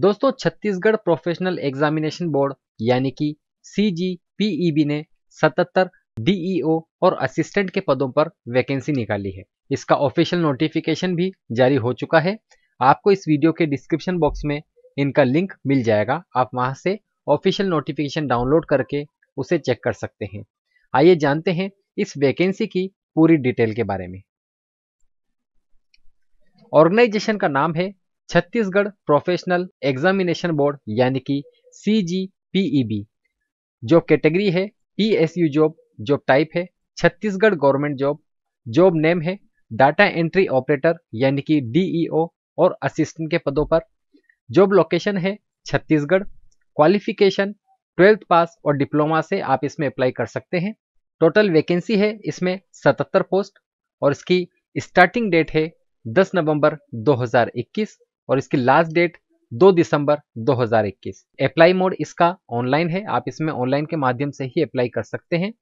दोस्तों Chhattisgarh professional examination board यानी कि सी e ने 77 डीईओ e और असिस्टेंट के पदों पर वैकेंसी निकाली है इसका ऑफिशियल नोटिफिकेशन भी जारी हो चुका है आपको इस वीडियो के डिस्क्रिप्शन बॉक्स में इनका लिंक मिल जाएगा आप वहां से ऑफिशियल नोटिफिकेशन डाउनलोड करके उसे चेक कर सकते हैं आइए जानते हैं इस वैकेंसी की पूरी डिटेल के बारे में ऑर्गेनाइजेशन का नाम है छत्तीसगढ़ प्रोफेशनल एग्जामिनेशन बोर्ड यानी कि सी e जो कैटेगरी है पी जॉब जॉब टाइप है Chhattisgarh government job job name है डाटा एंट्री ऑपरेटर यानी कि डीईओ e और असिस्टेंट के पदों पर जॉब लोकेशन है छत्तीसगढ़ क्वालिफिकेशन ट्वेल्थ पास और डिप्लोमा से आप इसमें अप्लाई कर सकते हैं टोटल वैकेंसी है इसमें 77 पोस्ट और इसकी स्टार्टिंग डेट है 10 नवंबर 2021 और इसकी लास्ट डेट 2 दिसंबर 2021 अप्लाई मोड इसका ऑनलाइन है आप इसमें ऑनलाइन के माध्यम से ही अप्लाई कर सकते हैं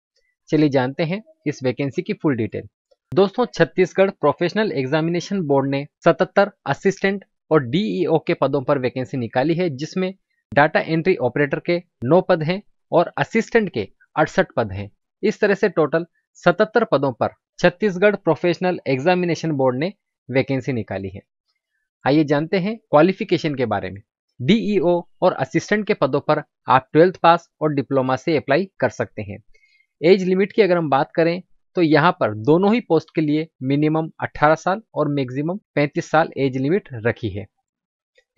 चलिए जानते हैं इस वैकेंसी की फुल डिटेल दोस्तों छत्तीसगढ़ प्रोफेशनल एग्जामिनेशन बोर्ड ने 77 असिस्टेंट और डीईओ e के पदों पर वैकेंसी निकाली है जिसमें डाटा एंट्री ऑपरेटर के 9 पद हैं और असिस्टेंट के अड़सठ पद हैं इस तरह से टोटल 77 पदों पर छत्तीसगढ़ प्रोफेशनल एग्जामिनेशन बोर्ड ने वैकेंसी निकाली है आइए जानते हैं क्वालिफिकेशन के बारे में डीईओ e और असिस्टेंट के पदों पर आप ट्वेल्थ पास और डिप्लोमा से अप्लाई कर सकते हैं एज लिमिट की अगर हम बात करें तो यहाँ पर दोनों ही पोस्ट के लिए मिनिमम 18 साल और मैक्सिमम 35 साल एज लिमिट रखी है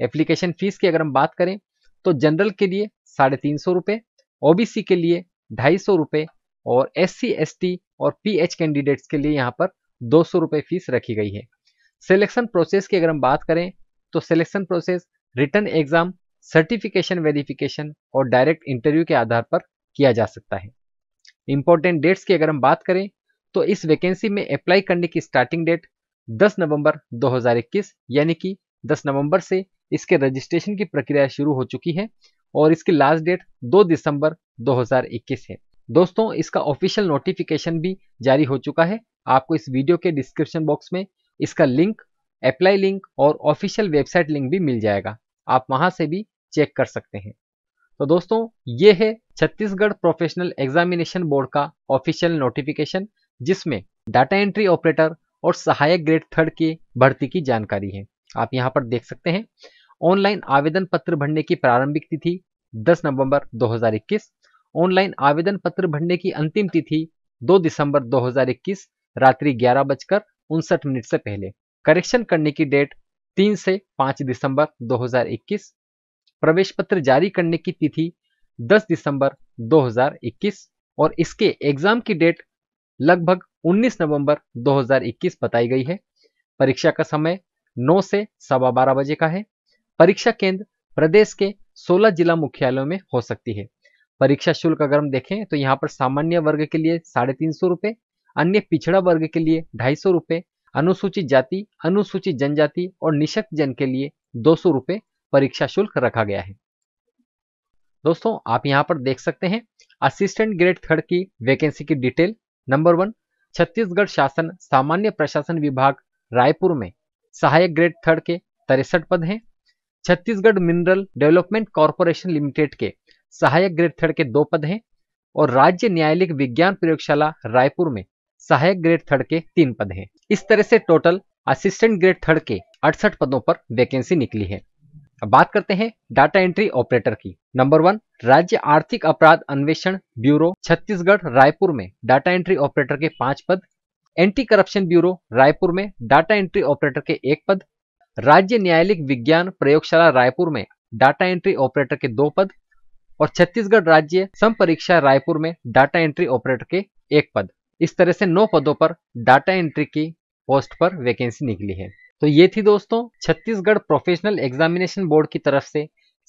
एप्लीकेशन फीस की अगर हम बात करें तो जनरल के लिए साढ़े तीन सौ रुपये ओबीसी के लिए ढाई सौ रुपये और एस सी और पी कैंडिडेट्स के लिए यहाँ पर दो सौ रुपये फीस रखी गई है सिलेक्शन प्रोसेस की अगर हम बात करें तो selection process written exam certification verification और डायरेक्ट इंटरव्यू के आधार पर किया जा सकता है इंपॉर्टेंट डेट्स की अगर हम बात करें तो इस वैकेंसी में अप्लाई करने की स्टार्टिंग डेट 10 नवंबर 2021 यानी कि 10 नवंबर से इसके रजिस्ट्रेशन की प्रक्रिया शुरू हो चुकी है और इसकी लास्ट डेट 2 दिसंबर 2021 है दोस्तों इसका ऑफिशियल नोटिफिकेशन भी जारी हो चुका है आपको इस वीडियो के डिस्क्रिप्शन बॉक्स में इसका लिंक अप्लाई लिंक और ऑफिशियल वेबसाइट लिंक भी मिल जाएगा आप वहां से भी चेक कर सकते हैं तो दोस्तों ये है छत्तीसगढ़ प्रोफेशनल एग्जामिनेशन बोर्ड का ऑफिशियल नोटिफिकेशन जिसमें डाटा एंट्री ऑपरेटर और सहायक ग्रेड थर्ड की भर्ती की जानकारी है आप यहाँ पर देख सकते हैं ऑनलाइन आवेदन पत्र भरने की प्रारंभिक तिथि 10 नवंबर 2021 ऑनलाइन आवेदन पत्र भरने की अंतिम तिथि 2 दिसंबर 2021 रात्रि ग्यारह बजकर उनसठ मिनट से पहले करेक्शन करने की डेट 3 से 5 दिसंबर 2021 प्रवेश पत्र जारी करने की तिथि 10 दिसंबर 2021 और इसके एग्जाम की डेट लगभग 19 नवंबर 2021 बताई गई है परीक्षा का समय 9 से सवा बारह बजे का है परीक्षा केंद्र प्रदेश के 16 जिला मुख्यालयों में हो सकती है परीक्षा शुल्क अगर हम देखें तो यहाँ पर सामान्य वर्ग के लिए साढ़े तीन सौ रुपए अन्य पिछड़ा वर्ग के लिए ढाई सौ रुपये अनुसूचित जाति अनुसूचित जनजाति और निशक्त जन के लिए दो सौ रुपये परीक्षा शुल्क रखा गया है दोस्तों आप यहां पर देख सकते हैं असिस्टेंट ग्रेड थर्ड की वैकेंसी की डिटेल नंबर वन छत्तीसगढ़ शासन सामान्य प्रशासन विभाग रायपुर में सहायक ग्रेड थर्ड के तिरसठ पद हैं Chhattisgarh mineral development corporation limited के सहायक ग्रेड थर्ड के दो पद हैं और राज्य न्यायालयिक विज्ञान प्रयोगशाला रायपुर में सहायक ग्रेड थर्ड के तीन पद हैं इस तरह से टोटल असिस्टेंट ग्रेड थर्ड के अड़सठ पदों पर वैकेंसी निकली है अब बात करते हैं डाटा एंट्री ऑपरेटर की नंबर वन राज्य आर्थिक अपराध अन्वेषण ब्यूरो छत्तीसगढ़ रायपुर में डाटा एंट्री ऑपरेटर के पांच पद एंटी करप्शन ब्यूरो रायपुर में डाटा एंट्री ऑपरेटर के एक पद राज्य न्यायालय विज्ञान प्रयोगशाला रायपुर में डाटा एंट्री ऑपरेटर के दो पद और छत्तीसगढ़ राज्य सम परीक्षा रायपुर में डाटा एंट्री ऑपरेटर के एक पद इस तरह से नौ पदों पर डाटा एंट्री की पोस्ट पर वैकेंसी निकली है तो ये थी दोस्तों छत्तीसगढ़ प्रोफेशनल एग्जामिनेशन बोर्ड की तरफ से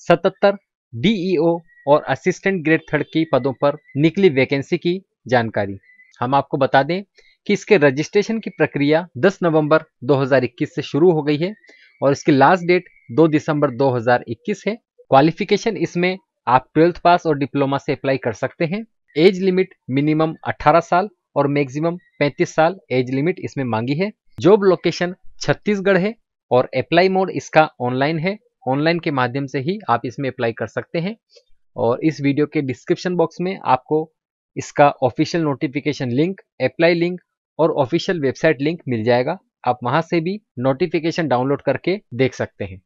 सतहत्तर डीईओ और असिस्टेंट ग्रेड थर्ड की पदों पर निकली वैकेंसी की जानकारी हम आपको बता दें कि इसके रजिस्ट्रेशन की प्रक्रिया 10 नवंबर 2021 से शुरू हो गई है और इसकी लास्ट डेट 2 दिसंबर 2021 है क्वालिफिकेशन इसमें आप ट्वेल्थ पास और डिप्लोमा से अप्लाई कर सकते हैं एज लिमिट मिनिमम 18 साल और मैक्सिमम 35 साल एज लिमिट इसमें मांगी है जॉब लोकेशन छत्तीसगढ़ है और अप्लाई मोड इसका ऑनलाइन है ऑनलाइन के माध्यम से ही आप इसमें अप्लाई कर सकते हैं और इस वीडियो के डिस्क्रिप्शन बॉक्स में आपको इसका official notification link apply link और ऑफिशियल वेबसाइट लिंक मिल जाएगा आप वहां से भी नोटिफिकेशन डाउनलोड करके देख सकते हैं